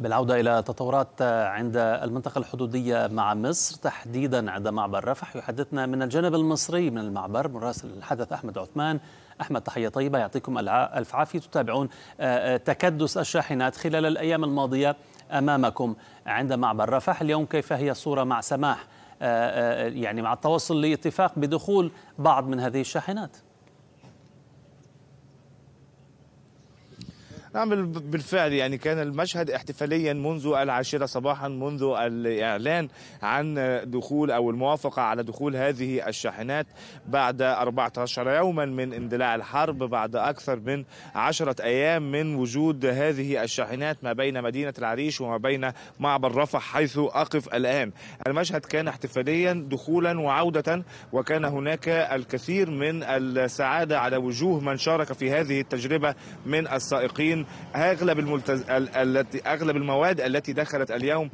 بالعودة إلى تطورات عند المنطقة الحدودية مع مصر تحديدا عند معبر رفح يحدثنا من الجانب المصري من المعبر مراسل الحدث أحمد عثمان أحمد تحية طيبة يعطيكم ألف عافية تتابعون آه، آه، تكدس الشاحنات خلال الأيام الماضية أمامكم عند معبر رفح اليوم كيف هي الصورة مع سماح آه، يعني مع التوصل لاتفاق بدخول بعض من هذه الشاحنات نعم بالفعل يعني كان المشهد احتفاليا منذ العاشرة صباحا منذ الإعلان عن دخول أو الموافقة على دخول هذه الشاحنات بعد 14 يوما من اندلاع الحرب بعد أكثر من 10 أيام من وجود هذه الشاحنات ما بين مدينة العريش وما بين معبر رفح حيث أقف الآن المشهد كان احتفاليا دخولا وعودة وكان هناك الكثير من السعادة على وجوه من شارك في هذه التجربة من السائقين اغلب الملتز... التي اغلب المواد التي دخلت اليوم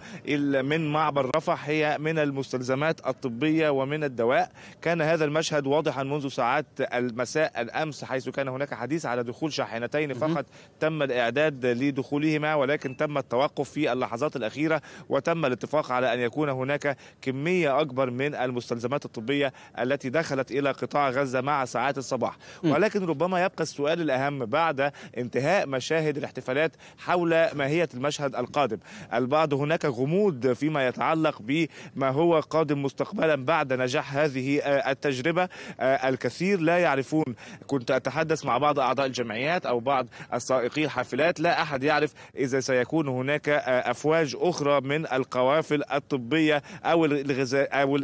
من معبر رفح هي من المستلزمات الطبيه ومن الدواء كان هذا المشهد واضحا منذ ساعات المساء الامس حيث كان هناك حديث على دخول شاحنتين فقط تم الاعداد لدخولهما ولكن تم التوقف في اللحظات الاخيره وتم الاتفاق على ان يكون هناك كميه اكبر من المستلزمات الطبيه التي دخلت الى قطاع غزه مع ساعات الصباح ولكن ربما يبقى السؤال الاهم بعد انتهاء مشاهد تشاهد الاحتفالات حول ماهية المشهد القادم البعض هناك غموض فيما يتعلق بما هو قادم مستقبلا بعد نجاح هذه آه، التجربة آه، الكثير لا يعرفون كنت أتحدث مع بعض أعضاء الجمعيات أو بعض السائقي الحافلات لا أحد يعرف إذا سيكون هناك آه، أفواج أخرى من القوافل الطبية أو أو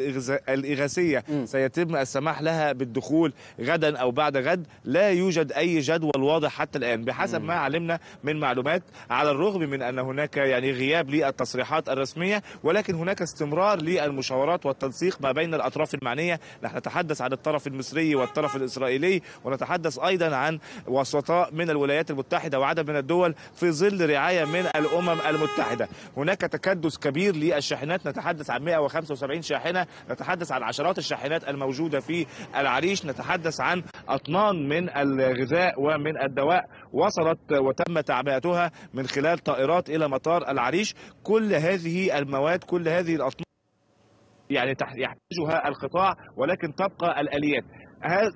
الإغاثية سيتم السماح لها بالدخول غدا أو بعد غد لا يوجد أي جدول واضح حتى الآن بحسب ما علمنا يهمنا من معلومات على الرغم من ان هناك يعني غياب للتصريحات الرسميه ولكن هناك استمرار للمشاورات والتنسيق ما بين الاطراف المعنيه نحن نتحدث عن الطرف المصري والطرف الاسرائيلي ونتحدث ايضا عن وسطاء من الولايات المتحده وعدد من الدول في ظل رعايه من الامم المتحده هناك تكدس كبير للشاحنات نتحدث عن 175 شاحنه نتحدث عن عشرات الشاحنات الموجوده في العريش نتحدث عن اطنان من الغذاء ومن الدواء وصلت وتم تعبئتها من خلال طائرات إلى مطار العريش كل هذه المواد كل هذه الاصناف يعني يحتاجها القطاع ولكن تبقى الآليات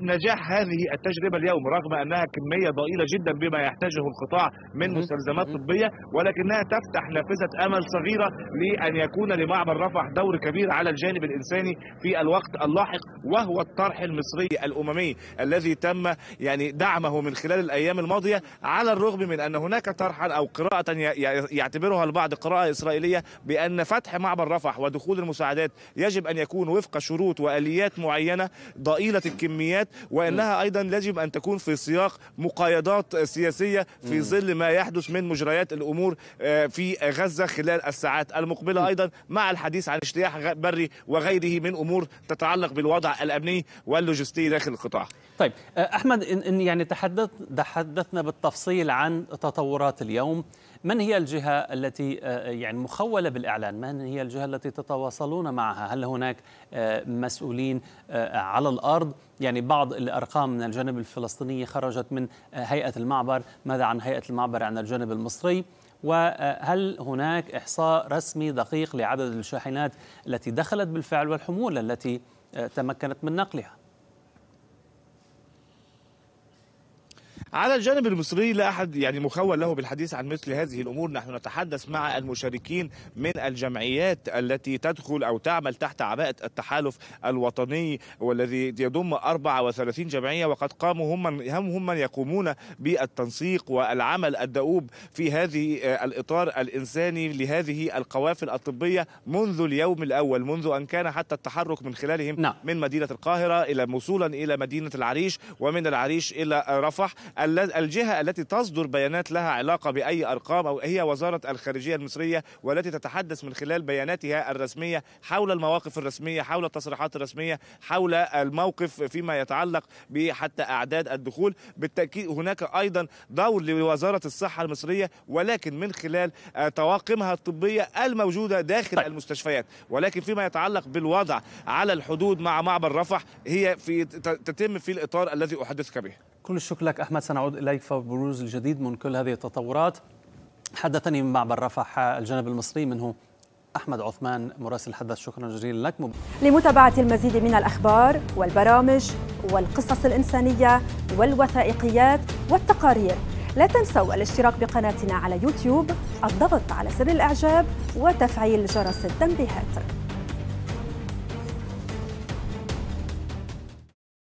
نجاح هذه التجربة اليوم رغم أنها كمية ضئيلة جدا بما يحتاجه القطاع من مستلزمات طبية ولكنها تفتح نافذة أمل صغيرة لأن يكون لمعبر رفح دور كبير على الجانب الإنساني في الوقت اللاحق وهو الطرح المصري الأممي الذي تم يعني دعمه من خلال الأيام الماضية على الرغم من أن هناك طرحا أو قراءة يعتبرها البعض قراءة إسرائيلية بأن فتح معبر رفح ودخول المساعدات يجب أن يكون وفق شروط وآليات معينة ضئيلة الكمية كميات وانها ايضا يجب ان تكون في سياق مقايضات سياسيه في ظل ما يحدث من مجريات الامور آه، في غزه خلال الساعات المقبله ايضا مع الحديث عن اجتياح بري وغيره من امور تتعلق بالوضع الامني واللوجستي داخل القطاع. طيب آه، احمد ان يعني تحدث تحدثنا بالتفصيل عن تطورات اليوم، من هي الجهه التي آه، يعني مخوله بالاعلان؟ من هي الجهه التي تتواصلون معها؟ هل هناك مسؤولين على الارض؟ يعني بعض الأرقام من الجانب الفلسطيني خرجت من آه، هيئة المعبر ماذا عن هيئة المعبر عن الجانب المصري وهل هناك إحصاء رسمي دقيق لعدد الشاحنات التي دخلت بالفعل والحمولة التي آه، تمكنت من نقلها على الجانب المصري لا احد يعني مخول له بالحديث عن مثل هذه الامور نحن نتحدث مع المشاركين من الجمعيات التي تدخل او تعمل تحت عباءه التحالف الوطني والذي يضم 34 جمعيه وقد قاموا هم هم هم من يقومون بالتنسيق والعمل الدؤوب في هذه آه، الاطار الانساني لهذه القوافل الطبيه منذ اليوم الاول منذ ان كان حتى التحرك من خلالهم نعم. من مدينه القاهره الى وصولا الى مدينه العريش ومن العريش الى رفح الجهة التي تصدر بيانات لها علاقة بأي أرقام أو هي وزارة الخارجية المصرية والتي تتحدث من خلال بياناتها الرسمية حول المواقف الرسمية حول التصريحات الرسمية حول الموقف فيما يتعلق بحتى أعداد الدخول بالتأكيد هناك أيضا دور لوزارة الصحة المصرية ولكن من خلال آه، طواقمها الطبية الموجودة داخل طيب. المستشفيات ولكن فيما يتعلق بالوضع على الحدود مع معبر رفح هي في تتم في الإطار الذي أحدثك به كل الشكر لك أحمد سنعود إليك فبروز الجديد من كل هذه التطورات حدثني من معبر رفح الجانب المصري منه أحمد عثمان مراسل الحدث شكرا جزيلا لك لمتابعة المزيد من الأخبار والبرامج والقصص الإنسانية والوثائقيات والتقارير لا تنسوا الاشتراك بقناتنا على يوتيوب الضغط على زر الإعجاب وتفعيل جرس التنبيهات